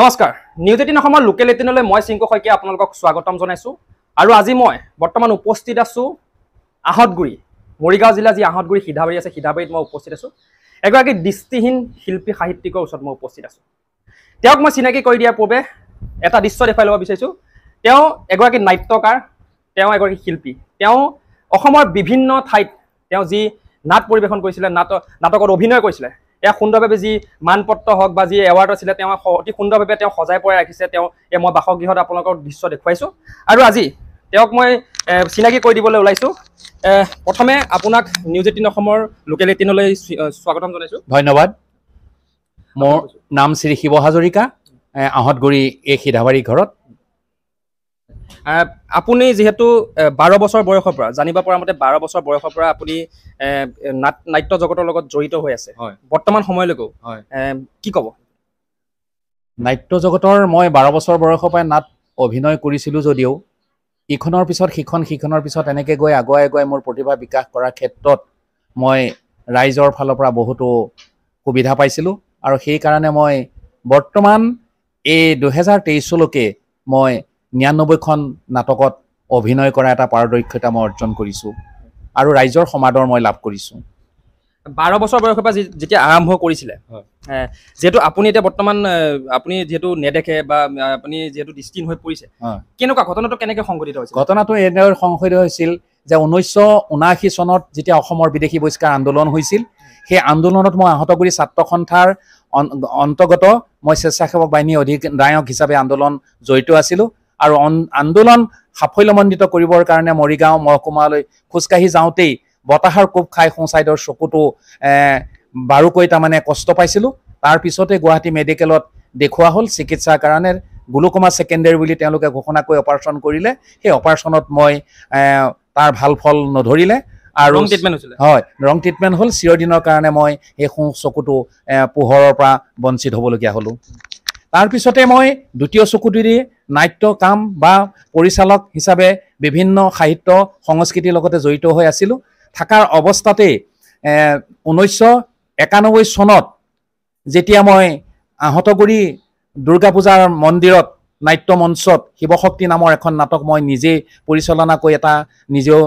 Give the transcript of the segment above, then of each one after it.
নমস্কাৰ news eighteen অসমৰ local এইটিনলৈ মই চিংকু শইকীয়া আপোনালোকক স্বাগতম জনাইছোঁ আৰু আজি মই বৰ্তমান উপস্থিত আছোঁ আহতগুৰি মৰিগাঁও জিলা যি আহতগুৰি সিধাবাৰী আছে সিধাবাৰীত মই উপস্থিত আছোঁ এগৰাকী দৃষ্টিহীন শিল্পী সাহিত্যিকৰ ওচৰত মই উপস্থিত আছোঁ তেওঁক মই চিনাকি কৰি দিয়াৰ পূৰ্বে এটা দৃশ্য দেখুৱাই ল'ব বিচাৰিছোঁ তেওঁ এগৰাকী নাট্যকাৰ তেওঁ এগৰাকী শিল্পী তেওঁ অসমৰ বিভিন্ন ঠাইত তেওঁ যি নাট পৰিৱেশন কৰিছিলে নাট নাটকত অভিনয় কৰিছিলে এয়া সুন্দৰভাৱে যি মানপত্ৰ হওক বা যি এৱাৰ্ড আছিলে তেওঁ অতি সুন্দৰভাৱে তেওঁ সজাই পৰাই ৰাখিছে তেওঁ এই মই বাসগৃহত আপোনালোকক দৃশ্য দেখুৱাইছোঁ আৰু আজি তেওঁক মই চিনাকি কৰি দিবলৈ ওলাইছোঁ প্ৰথমে আপোনাক নিউজ এইটিন অসমৰ লোকেল এইটিনলৈ স্বাগতম জনাইছোঁ ধন্যবাদ মোৰ নাম শ্ৰী শিৱ হাজৰিকা আহঁতগুৰি এই সিধাবাৰী ঘৰত আপুনি যিহেতু বাৰ বছৰ বয়সৰ পৰা জানিব পৰা মতে বাৰ বছৰ বয়সৰ পৰা আপুনি নাট্য জগতৰ লগত জড়িত হৈ আছে হয় বৰ্তমান সময়লৈকেও হয় কি ক'ব নাট্য জগতৰ মই বাৰ বছৰ বয়সৰ পৰাই নাট অভিনয় কৰিছিলোঁ যদিও ইখনৰ পিছত সিখন সিখনৰ পিছত এনেকৈ গৈ আগুৱাই আগুৱাই মোৰ প্ৰতিভা বিকাশ কৰাৰ ক্ষেত্ৰত মই ৰাইজৰ ফালৰ পৰা বহুতো সুবিধা পাইছিলোঁ আৰু সেইকাৰণে মই বৰ্তমান এই দুহেজাৰ তেইছলৈকে মই নিৰান্নব্বৈখন নাটকত অভিনয় কৰা এটা পাৰদক্ষতা মই অৰ্জন কৰিছোঁ আৰু ৰাইজৰ সমাদৰ মই লাভ কৰিছোঁ বাৰ বছৰ বয়সৰ পৰা যেতিয়া আৰম্ভ কৰিছিলে যিহেতু আপুনি এতিয়া বৰ্তমান আপুনি যিহেতু নেদেখে বা আপুনি যিহেতু দৃষ্টিহীন হৈ পৰিছে কেনেকুৱা ঘটনাটো কেনেকৈ সংঘটিত হৈছিল ঘটনাটো এনেদৰে সংঘটিত হৈছিল যে ঊনৈছশ ঊনাশী চনত যেতিয়া অসমৰ বিদেশী বহিষ্কাৰ আন্দোলন হৈছিল সেই আন্দোলনত মই আহত কৰি ছাত্ৰ সন্থাৰ অন্তৰ্গত মই স্বেচ্ছাসেৱক বাহিনীৰ অধিক নায়ক হিচাপে আন্দোলন জড়িত আছিলোঁ আৰু আন্দোলন সাফল্যমণ্ডিত কৰিবৰ কাৰণে মৰিগাঁও মহকুমালৈ খোজকাঢ়ি যাওঁতেই বতাহৰ কোব খাই সোঁ চাইডৰ চকুটো বাৰুকৈ তাৰমানে কষ্ট পাইছিলোঁ তাৰপিছতে গুৱাহাটী মেডিকেলত দেখুওৱা হ'ল চিকিৎসাৰ কাৰণে গ্লুকমা ছেকেণ্ডেৰী বুলি তেওঁলোকে ঘোষণা কৰি অপাৰেশ্যন কৰিলে সেই অপাৰেশ্যনত মই তাৰ ভাল ফল নধৰিলে আৰু ৰং ট্ৰিটমেণ্ট হয় ৰং ট্ৰিটমেণ্ট হ'ল চিৰদিনৰ কাৰণে মই সেই সোঁ চকুটো পোহৰৰ পৰা বঞ্চিত হ'বলগীয়া হ'লোঁ তাৰপিছতে মই দ্বিতীয় চকুটোৰে নাট্য কাম বা পৰিচালক হিচাপে বিভিন্ন সাহিত্য সংস্কৃতিৰ লগতে জড়িত হৈ আছিলোঁ থকাৰ অৱস্থাতেই ঊনৈছশ একানব্বৈ চনত যেতিয়া মই আহতগুৰি দুৰ্গা পূজাৰ মন্দিৰত নাট্য মঞ্চত শিৱশক্তি নামৰ এখন নাটক মই নিজেই পৰিচালনা কৰি এটা নিজেও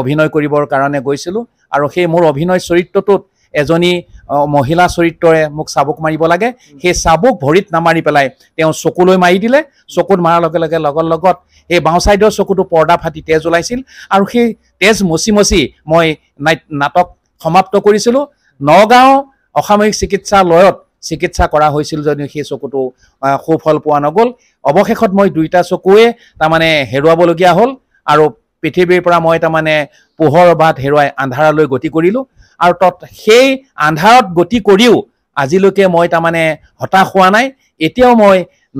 অভিনয় কৰিবৰ কাৰণে গৈছিলোঁ আৰু সেই মোৰ অভিনয় চৰিত্ৰটোত এজনী মহিলা চৰিত্ৰৰে মোক চাবুক মাৰিব লাগে সেই চাবুক ভৰিত নামাৰি পেলাই তেওঁ চকুলৈ মাৰি দিলে চকুত মাৰাৰ লগে লগে লগত লগত সেই বাওঁ চাইডৰ চকুটো পৰ্দা ফাটি তেজ ওলাইছিল আৰু সেই তেজ মচি মচি মই নাই নাটক সমাপ্ত কৰিছিলোঁ নগাঁও অসামৰিক চিকিৎসালয়ত চিকিৎসা কৰা হৈছিল যদিও সেই চকুটো সুফল পোৱা নগ'ল অৱশেষত মই দুইটা চকুৱে তাৰমানে হেৰুৱাবলগীয়া হ'ল আৰু পৃথিৱীৰ পৰা মই তাৰমানে পোহৰ বাট হেৰুৱাই আন্ধাৰালৈ গতি কৰিলোঁ আৰু তত সেই আন্ধাৰত গতি কৰিও আজিলৈকে মই তাৰমানে হতাশ হোৱা নাই এতিয়াও মই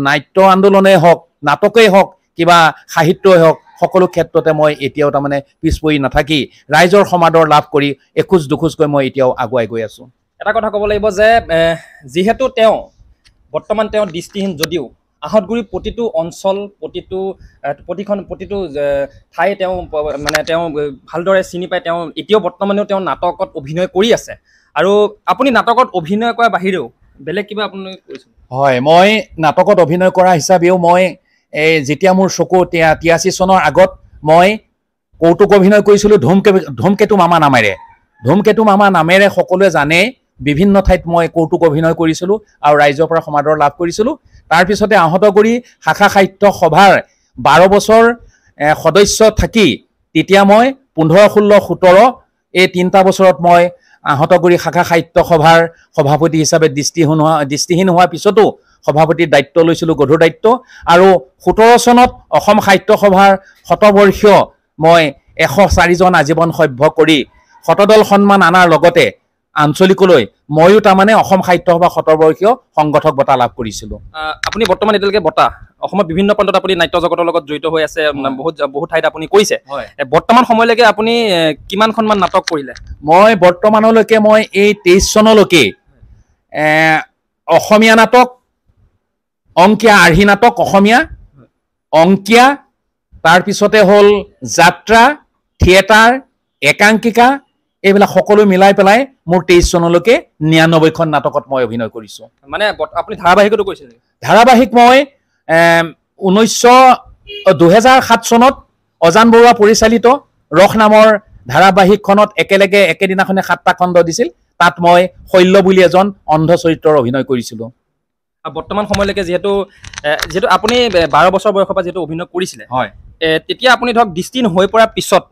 নাট্য আন্দোলনেই হওক নাটকেই হওক কিবা সাহিত্যই হওক সকলো ক্ষেত্ৰতে মই এতিয়াও তাৰমানে পিছ পৰি নাথাকি ৰাইজৰ সমাদৰ লাভ কৰি এখোজ দুখোজকৈ মই এতিয়াও আগুৱাই গৈ আছোঁ এটা কথা ক'ব লাগিব যে যিহেতু তেওঁ বৰ্তমান তেওঁ দৃষ্টিহীন যদিও আহতগুৰি প্ৰতিটো অঞ্চল প্ৰতিটো প্ৰতিখন প্ৰতিটো ঠাই তেওঁ মানে তেওঁ ভালদৰে চিনি পায় তেওঁ এতিয়াও বৰ্তমানেও তেওঁ নাটকত অভিনয় কৰি আছে আৰু আপুনি নাটকত অভিনয় কৰাৰ বাহিৰেও বেলেগ কিবা আপুনি হয় মই নাটকত অভিনয় কৰা হিচাপেও মই এই যেতিয়া মোৰ চকু তিয়াশী চনৰ আগত মই কৌতুক অভিনয় কৰিছিলোঁ ধুম ধুমকেতু মামা নামেৰে ধুমকেতু মামা নামেৰে সকলোৱে জানেই বিভিন্ন ঠাইত মই কৌতুক অভিনয় কৰিছিলোঁ আৰু ৰাইজৰ পৰা সমাদৰ লাভ কৰিছিলোঁ তাৰপিছতে আহঁতগুৰি শাখা সাহিত্য সভাৰ বাৰ বছৰ সদস্য থাকি তেতিয়া মই পোন্ধৰ ষোল্ল সোতৰ এই তিনিটা বছৰত মই আহঁতগুৰি শাখা সাহিত্য সভাৰ সভাপতি হিচাপে দৃষ্টিহীন হোৱা দৃষ্টিহীন হোৱাৰ পিছতো সভাপতিৰ দায়িত্ব লৈছিলোঁ গধুৰ দায়িত্ব আৰু সোতৰ চনত অসম সাহিত্য সভাৰ শতবৰ্ষীয় মই এশ চাৰিজন আজীৱন সভ্য কৰি শতদল সন্মান অনাৰ লগতে আঞ্চলিকলৈ ময়ো তাৰমানে অসম সাহিত্য সভা শতবৰ্ষীয় সংগঠক বঁটা লাভ কৰিছিলোঁ আপুনি বৰ্তমান এতিয়ালৈকে বঁটা অসমৰ বিভিন্ন প্ৰান্তত আপুনি নাট্য জগতৰ লগত জড়িত হৈ আছে বহুত বহুত ঠাইত আপুনি কৈছে বৰ্তমান সময়লৈকে আপুনি কিমানখনমান নাটক কৰিলে মই বৰ্তমানলৈকে মই এই তেইছ চনলৈকে অসমীয়া নাটক অংকীয়া আৰ্হি নাটক অসমীয়া অংকীয়া তাৰপিছতে হ'ল যাত্ৰা থিয়েটাৰ একাংকিকা এইবিলাক সকলো মিলাই পেলাই মোৰ তেইছ চনলৈকে নিৰানব্বৈখন নাটকত মই অভিনয় কৰিছো মানে আপুনি ধাৰাবাহিকতো কৈছিল ধাৰাবাহিক মই ঊনৈছশ দুহেজাৰ সাত চনত অজান বৰুৱা পৰিচালিত ৰথ নামৰ ধাৰাবাহিকখনত একেলগে একেদিনাখনে সাতটা খণ্ড দিছিল তাত মই শল্য বুলি এজন অন্ধ চৰিত্ৰৰ অভিনয় কৰিছিলোঁ বৰ্তমান সময়লৈকে যিহেতু যিহেতু আপুনি বাৰ বছৰ বয়সৰ পৰা যিহেতু অভিনয় কৰিছিলে হয় তেতিয়া আপুনি ধৰক দৃষ্টিহীন হৈ পৰাৰ পিছত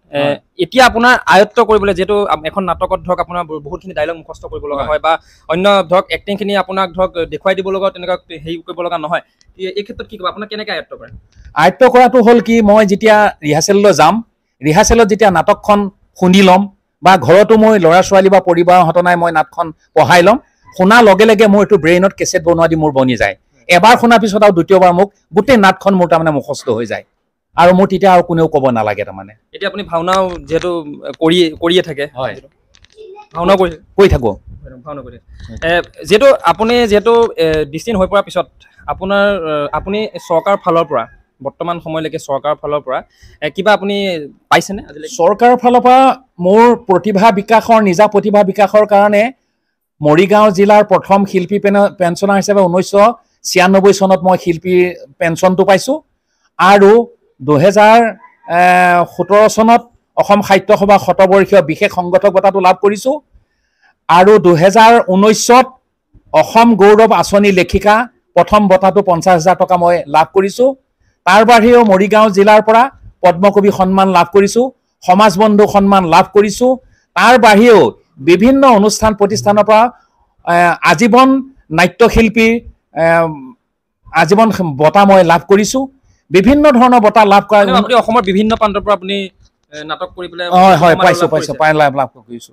এতিয়া আপোনাৰ আয়ত্ত কৰিবলৈ যিহেতু এখন নাটকত ধৰক আপোনাৰ বহুতখিনি ডাইলগ মুখস্থ কৰিব লগা হয় বা অন্য ধৰক এক্টিংখিনি আপোনাক ধৰক দেখুৱাই দিব লগা তেনেকুৱা হেৰি কৰিব লগা নহয় এই ক্ষেত্ৰত কি ক'ব আপোনাক কেনেকে আয়ত্ব কৰে আয়ত্ব কৰাটো হ'ল কি মই যেতিয়া ৰিহাৰ্চেললৈ যাম ৰিহাৰ্চেলত যেতিয়া নাটকখন শুনি ল'ম বা ঘৰতো মই ল'ৰা ছোৱালী বা পৰিবাৰৰ ঘটনাই মই নাটখন পঢ়াই ল'ম শুনাৰ লগে লগে মোৰ এইটো ব্ৰেইনত কেছেট বনোৱা দি মোৰ বনি যায় এবাৰ শুনাৰ পিছত আৰু দ্বিতীয়বাৰ মোক গোটেই নাটখন মোৰ তাৰমানে মুখস্থ হৈ যায় আৰু মোৰ তেতিয়া আৰু কোনেও ক'ব নালাগে তাৰমানে এতিয়া আপুনি ভাওনাও যিহেতু কৰিয়ে কৰিয়ে থাকে হয় ভাওনাও কৰি কৰি থাকোঁ ভাওনা কৰি যিহেতু আপুনি যিহেতু ডিষ্টিন হৈ পৰাৰ পিছত আপোনাৰ আপুনি চৰকাৰ ফালৰ পৰা বৰ্তমান সময়লৈকে চৰকাৰৰ ফালৰ পৰা কিবা আপুনি পাইছেনে চৰকাৰৰ ফালৰ পৰা মোৰ প্ৰতিভা বিকাশৰ নিজা প্ৰতিভা বিকাশৰ কাৰণে মৰিগাঁও জিলাৰ প্ৰথম শিল্পী পেন পেঞ্চনাৰ হিচাপে ঊনৈছশ ছিয়ানব্বৈ চনত মই শিল্পীৰ পেঞ্চনটো পাইছোঁ আৰু দুহেজাৰ সোতৰ চনত অসম সাহিত্য সভা শতবৰ্ষীয় বিশেষ সংগঠক বঁটাটো লাভ কৰিছোঁ আৰু দুহেজাৰ ঊনৈছত অসম গৌৰৱ আঁচনি লেখিকা প্ৰথম বঁটাটো পঞ্চাছ হাজাৰ টকা মই লাভ কৰিছোঁ তাৰ বাহিৰেও মৰিগাঁও জিলাৰ পৰা পদ্মকবি সন্মান লাভ কৰিছোঁ সমাজ বন্ধু সন্মান লাভ কৰিছোঁ তাৰ বাহিৰেও বিভিন্ন অনুষ্ঠান প্ৰতিষ্ঠানৰ পৰা আজীৱন নাট্যশিল্পীৰ আজীৱন বঁটা মই লাভ কৰিছোঁ বিভিন্ন ধৰণৰ বঁটা লাভ কৰা আপুনি অসমৰ বিভিন্ন প্ৰান্তৰ পৰা আপুনি নাটক কৰি পেলাই হয় পাইছো পাইছো লাভ কৰিছো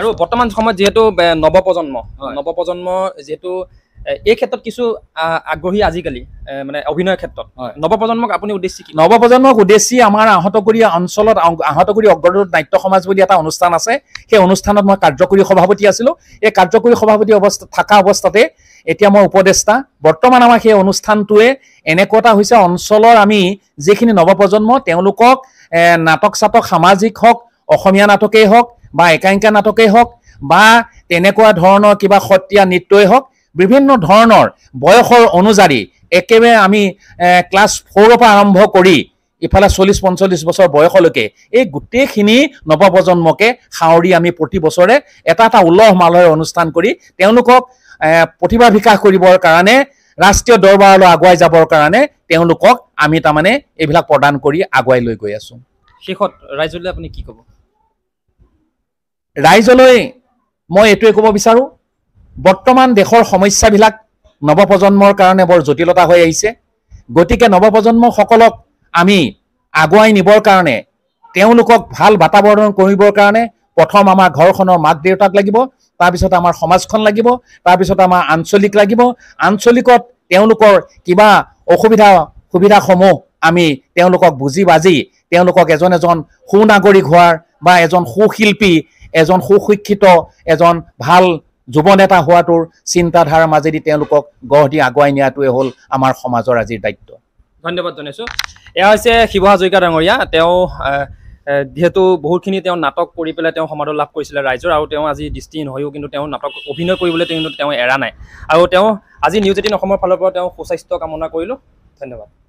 আৰু বৰ্তমান সময়ত যিহেতু নৱপ্ৰজন্ম নৱপ্ৰজন্ম যিহেতু এই ক্ষেত্ৰত কিছু আগ্ৰহী আজিকালি মানে অভিনয়ৰ ক্ষেত্ৰত নৱপ্ৰজন্মক আপুনি উদ্দেশ্যি কি নৱপ্ৰজন্মক উদ্দেশ্যি আমাৰ আহতগুৰি অঞ্চলত আহতগুৰি অগ্ৰদূত নাট্য সমাজ বুলি এটা অনুষ্ঠান আছে সেই অনুষ্ঠানত মই কাৰ্যকৰী সভাপতি আছিলোঁ এই কাৰ্যকৰী সভাপতি অৱস্থা থকা অৱস্থাতে এতিয়া মই উপদেষ্টা বৰ্তমান আমাৰ সেই অনুষ্ঠানটোৱে এনেকুৱা এটা হৈছে অঞ্চলৰ আমি যিখিনি নৱপ্ৰজন্ম তেওঁলোকক নাটক চাটক সামাজিক হওক অসমীয়া নাটকেই হওক বা একাংকা নাটকেই হওক বা তেনেকুৱা ধৰণৰ কিবা সত্ৰীয়া নৃত্যই হওক বিভিন্ন ধৰণৰ বয়সৰ অনুযায়ী একেবাৰে আমি ক্লাছ ফ'ৰৰ পৰা আৰম্ভ কৰি ইফালে চল্লিশ পঞ্চল্লিশ বছৰ বয়সলৈকে এই গোটেইখিনি নৱপ্ৰজন্মকে সাঁৱৰি আমি প্ৰতি বছৰে এটা এটা উলহ মালহে অনুষ্ঠান কৰি তেওঁলোকক প্ৰতিভা বিকাশ কৰিবৰ কাৰণে ৰাষ্ট্ৰীয় দৰবাৰলৈ আগুৱাই যাবৰ কাৰণে তেওঁলোকক আমি তাৰমানে এইবিলাক প্ৰদান কৰি আগুৱাই লৈ গৈ আছো শেষত ৰাইজলৈ আপুনি কি ক'ব ৰাইজলৈ মই এইটোৱে ক'ব বিচাৰোঁ বৰ্তমান দেশৰ সমস্যাবিলাক নৱপ্ৰজন্মৰ কাৰণে বৰ জটিলতা হৈ আহিছে গতিকে নৱপ্ৰজন্মসকলক আমি আগুৱাই নিবৰ কাৰণে তেওঁলোকক ভাল বাতাবৰণ কৰিবৰ কাৰণে প্ৰথম আমাৰ ঘৰখনৰ মাক দেউতাক লাগিব তাৰপিছত আমাৰ সমাজখন লাগিব তাৰপিছত আমাৰ আঞ্চলিক লাগিব আঞ্চলিকত তেওঁলোকৰ কিবা অসুবিধা সুবিধাসমূহ আমি তেওঁলোকক বুজি বাজি তেওঁলোকক এজন এজন সুনাগৰিক হোৱাৰ বা এজন সুশিল্পী এজন সুশিক্ষিত এজন ভাল যুৱ নেতা হোৱাটোৰ চিন্তাধাৰাৰ মাজেদি তেওঁলোকক গঢ় দি আগুৱাই নিয়াটোৱে হ'ল আমাৰ সমাজৰ আজিৰ দায়িত্ব ধন্যবাদ জনাইছোঁ এয়া হৈছে শিৱ হাজৰিকা ডাঙৰীয়া তেওঁ যিহেতু বহুতখিনি তেওঁ নাটক কৰি পেলাই তেওঁ সমাদৰ লাভ কৰিছিলে ৰাইজৰ আৰু তেওঁ আজি দৃষ্টি নহয়ো কিন্তু তেওঁ নাটক অভিনয় কৰিবলৈ তেওঁ কিন্তু তেওঁ এৰা নাই আৰু তেওঁ আজি নিউজ এইটিন অসমৰ ফালৰ পৰা তেওঁ সুস্বাস্থ্য কামনা কৰিলোঁ ধন্যবাদ